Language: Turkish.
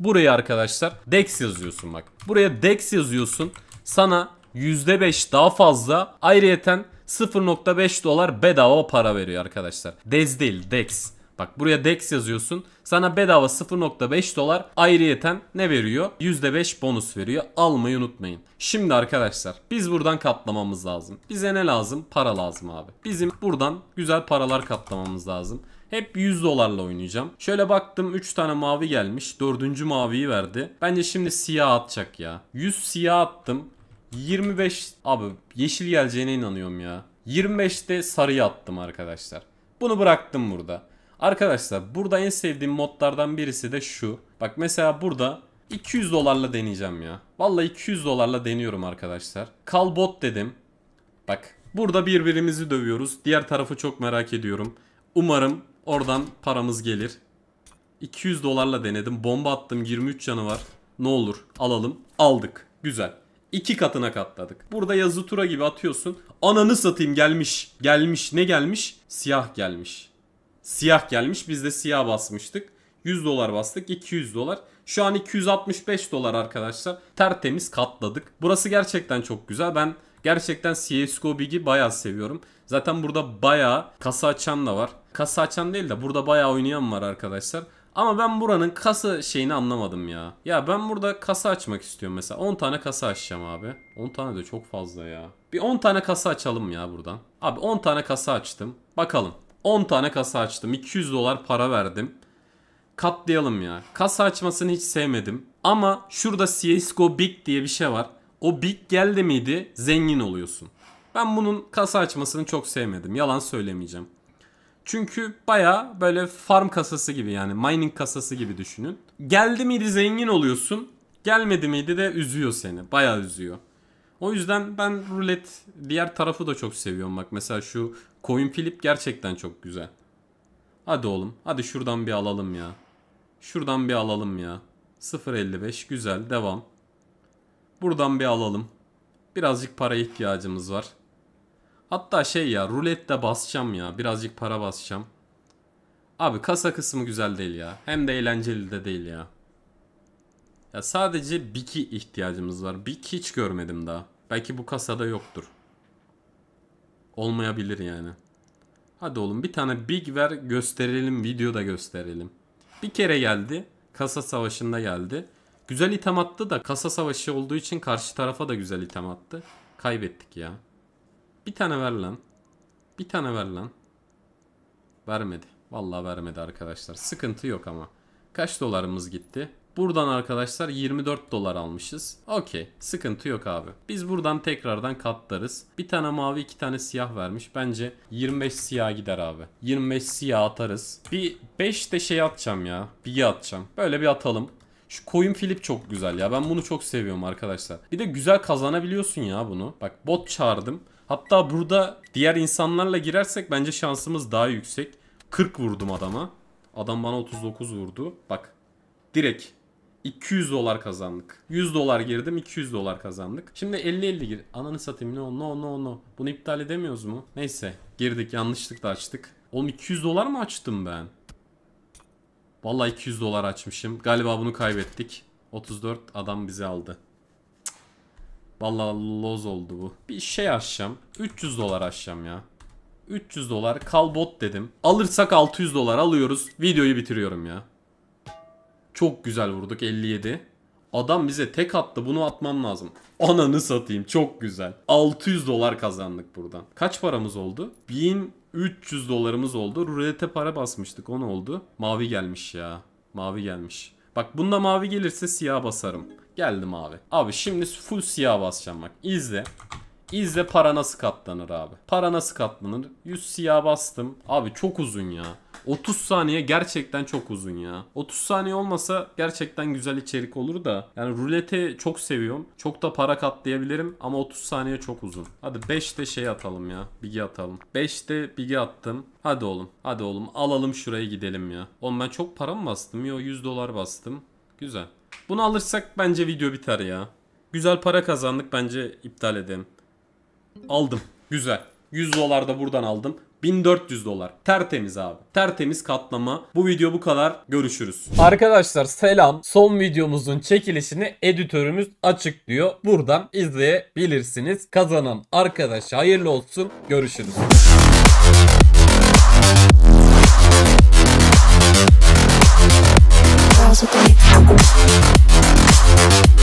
Buraya arkadaşlar Dex yazıyorsun bak. Buraya Dex yazıyorsun. Sana %5 daha fazla ayrıyeten 0.5 dolar bedava para veriyor arkadaşlar. Dez değil Dex. Bak buraya DEX yazıyorsun. Sana bedava 0.5 dolar ayrıyeten ne veriyor? %5 bonus veriyor. Almayı unutmayın. Şimdi arkadaşlar biz buradan katlamamız lazım. Bize ne lazım? Para lazım abi. Bizim buradan güzel paralar katlamamız lazım. Hep 100 dolarla oynayacağım. Şöyle baktım 3 tane mavi gelmiş. 4. maviyi verdi. Bence şimdi siyah atacak ya. 100 siyah attım. 25 abi yeşil geleceğine inanıyorum ya. 25'te sarıyı attım arkadaşlar. Bunu bıraktım burada. Arkadaşlar burada en sevdiğim modlardan birisi de şu. Bak mesela burada 200 dolarla deneyeceğim ya. Vallahi 200 dolarla deniyorum arkadaşlar. Kalbot dedim. Bak burada birbirimizi dövüyoruz. Diğer tarafı çok merak ediyorum. Umarım oradan paramız gelir. 200 dolarla denedim. Bomba attım 23 canı var. Ne olur alalım. Aldık. Güzel. İki katına katladık. Burada yazı tura gibi atıyorsun. Ananı satayım gelmiş. Gelmiş ne gelmiş? Siyah gelmiş siyah gelmiş. Biz de siyah basmıştık. 100 dolar bastık 200 dolar. Şu an 265 dolar arkadaşlar. Tertemiz katladık. Burası gerçekten çok güzel. Ben gerçekten CSGO Big'i bayağı seviyorum. Zaten burada bayağı kasa açan da var. Kasa açan değil de burada bayağı oynayan var arkadaşlar. Ama ben buranın kasa şeyini anlamadım ya. Ya ben burada kasa açmak istiyorum mesela. 10 tane kasa açacağım abi. 10 tane de çok fazla ya. Bir 10 tane kasa açalım ya buradan. Abi 10 tane kasa açtım. Bakalım. 10 tane kasa açtım. 200 dolar para verdim. Katlayalım ya. Kasa açmasını hiç sevmedim. Ama şurada CSGO Big diye bir şey var. O Big geldi miydi zengin oluyorsun. Ben bunun kasa açmasını çok sevmedim. Yalan söylemeyeceğim. Çünkü baya böyle farm kasası gibi yani mining kasası gibi düşünün. Geldi miydi zengin oluyorsun. Gelmedi miydi de üzüyor seni. Baya üzüyor. O yüzden ben rulet diğer tarafı da çok seviyorum. Bak mesela şu coin flip gerçekten çok güzel. Hadi oğlum. Hadi şuradan bir alalım ya. Şuradan bir alalım ya. 0.55 güzel devam. Buradan bir alalım. Birazcık para ihtiyacımız var. Hatta şey ya rulette basacağım ya. Birazcık para basacağım. Abi kasa kısmı güzel değil ya. Hem de eğlenceli de değil ya. Ya sadece Biki ihtiyacımız var. Bik hiç görmedim daha. Belki bu kasada yoktur. Olmayabilir yani. Hadi oğlum bir tane Big ver gösterelim. Videoda gösterelim. Bir kere geldi. Kasa savaşında geldi. Güzel item attı da kasa savaşı olduğu için karşı tarafa da güzel item attı. Kaybettik ya. Bir tane ver lan. Bir tane ver lan. Vermedi. Vallahi vermedi arkadaşlar. Sıkıntı yok ama. Kaç dolarımız gitti? Buradan arkadaşlar 24 dolar almışız. Okey sıkıntı yok abi. Biz buradan tekrardan katlarız. Bir tane mavi iki tane siyah vermiş. Bence 25 siyah gider abi. 25 siyah atarız. Bir 5 de şey atacağım ya. Bilgi atacağım. Böyle bir atalım. Şu koyun Filip çok güzel ya. Ben bunu çok seviyorum arkadaşlar. Bir de güzel kazanabiliyorsun ya bunu. Bak bot çağırdım. Hatta burada diğer insanlarla girersek bence şansımız daha yüksek. 40 vurdum adama. Adam bana 39 vurdu. Bak direkt 200 dolar kazandık. 100 dolar girdim 200 dolar kazandık. Şimdi 50-50 gir. Ananı satayım no no no no. Bunu iptal edemiyoruz mu? Neyse girdik yanlışlıkla açtık. Oğlum 200 dolar mı açtım ben? Vallahi 200 dolar açmışım. Galiba bunu kaybettik. 34 adam bizi aldı. Vallahi loz oldu bu. Bir şey açacağım. 300 dolar açacağım ya. 300 dolar kalbot dedim. Alırsak 600 dolar alıyoruz. Videoyu bitiriyorum ya. Çok güzel vurduk 57. Adam bize tek attı bunu atmam lazım. Ananı satayım çok güzel. 600 dolar kazandık buradan. Kaç paramız oldu? 1300 dolarımız oldu. Rulete para basmıştık o ne oldu? Mavi gelmiş ya. Mavi gelmiş. Bak bunda mavi gelirse siyah basarım. Geldi mavi. Abi şimdi full siyah basacağım bak. İzle. İzle para nasıl katlanır abi. Para nasıl katlanır? 100 siyah bastım. Abi çok uzun ya. 30 saniye gerçekten çok uzun ya. 30 saniye olmasa gerçekten güzel içerik olur da. Yani ruleti çok seviyorum. Çok da para katlayabilirim ama 30 saniye çok uzun. Hadi 5'te şey atalım ya. Bigi atalım. 5'te bigi attım. Hadi oğlum. Hadi oğlum. Alalım şuraya gidelim ya. Oğlum ben çok para mı bastım? Yo 100 dolar bastım. Güzel. Bunu alırsak bence video biter ya. Güzel para kazandık bence iptal edelim. Aldım. Güzel. 100 dolar da buradan aldım. 1400 dolar. Tertemiz abi. Tertemiz katlama. Bu video bu kadar. Görüşürüz. Arkadaşlar selam. Son videomuzun çekilişini editörümüz açıklıyor. Buradan izleyebilirsiniz. Kazanan arkadaş hayırlı olsun. Görüşürüz.